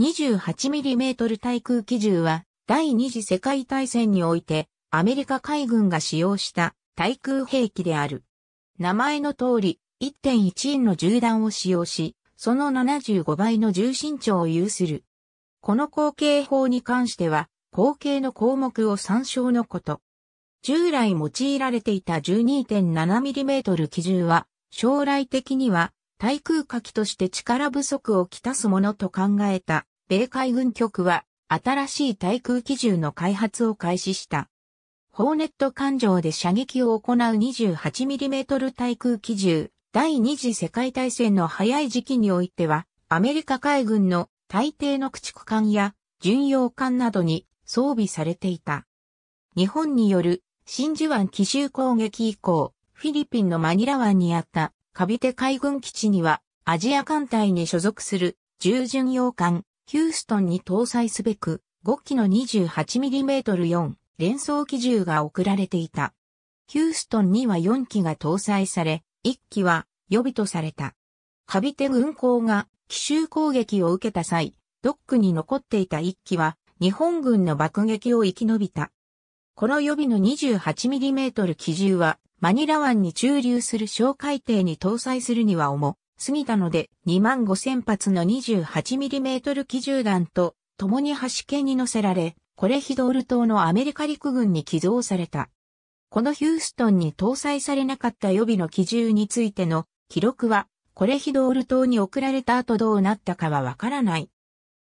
28mm 対空機銃は第二次世界大戦においてアメリカ海軍が使用した対空兵器である。名前の通り1.1インの銃弾を使用し、その75倍の重心長を有する。この後継法に関しては、後継の項目を参照のこと。従来用いられていた 12.7mm 機銃は、将来的には対空火器として力不足をきたすものと考えた米海軍局は新しい対空機銃の開発を開始した。ホーネット艦上で射撃を行う 28mm 対空機銃、第二次世界大戦の早い時期においては、アメリカ海軍の大抵の駆逐艦や巡洋艦などに装備されていた。日本による真珠湾奇襲攻撃以降、フィリピンのマニラ湾にあったカビテ海軍基地にはアジア艦隊に所属する重巡洋艦ヒューストンに搭載すべく5機の 28mm4 連装機銃が送られていた。ヒューストンには4機が搭載され、1機は予備とされた。カビテ軍港が奇襲攻撃を受けた際、ドックに残っていた1機は日本軍の爆撃を生き延びた。この予備の 28mm 機銃はマニラ湾に駐留する小海艇に搭載するには重過ぎたので2万5000発の 28mm 機銃弾と共に端剣に乗せられ、コレヒドール島のアメリカ陸軍に寄贈された。このヒューストンに搭載されなかった予備の機銃についての記録は、コレヒドール島に送られた後どうなったかはわからない。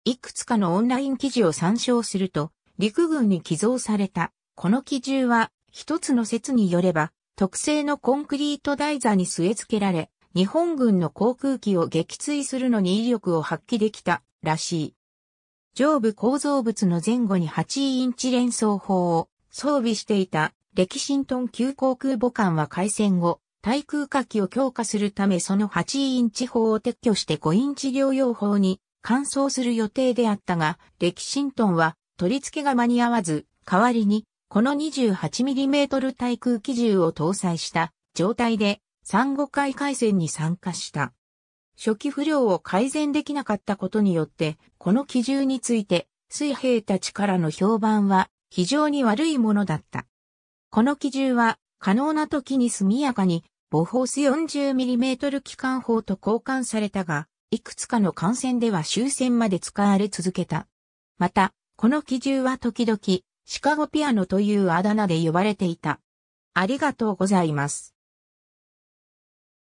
いくつかのオンライン記事を参照すると、陸軍に寄贈された、この機銃は、一つの説によれば、特製のコンクリート台座に据え付けられ、日本軍の航空機を撃墜するのに威力を発揮できたらしい。上部構造物の前後に8インチ連装砲を装備していたレキシントン級航空母艦は開戦後、対空火器を強化するためその8インチ砲を撤去して5インチ療養砲に換装する予定であったが、レキシントンは取り付けが間に合わず、代わりにこの 28mm 対空機銃を搭載した状態で産後海海戦に参加した。初期不良を改善できなかったことによって、この基準について、水兵たちからの評判は非常に悪いものだった。この基準は、可能な時に速やかに、ボホース 40mm 機関砲と交換されたが、いくつかの艦船では終戦まで使われ続けた。また、この機銃は時々、シカゴピアノというあだ名で呼ばれていた。ありがとうございます。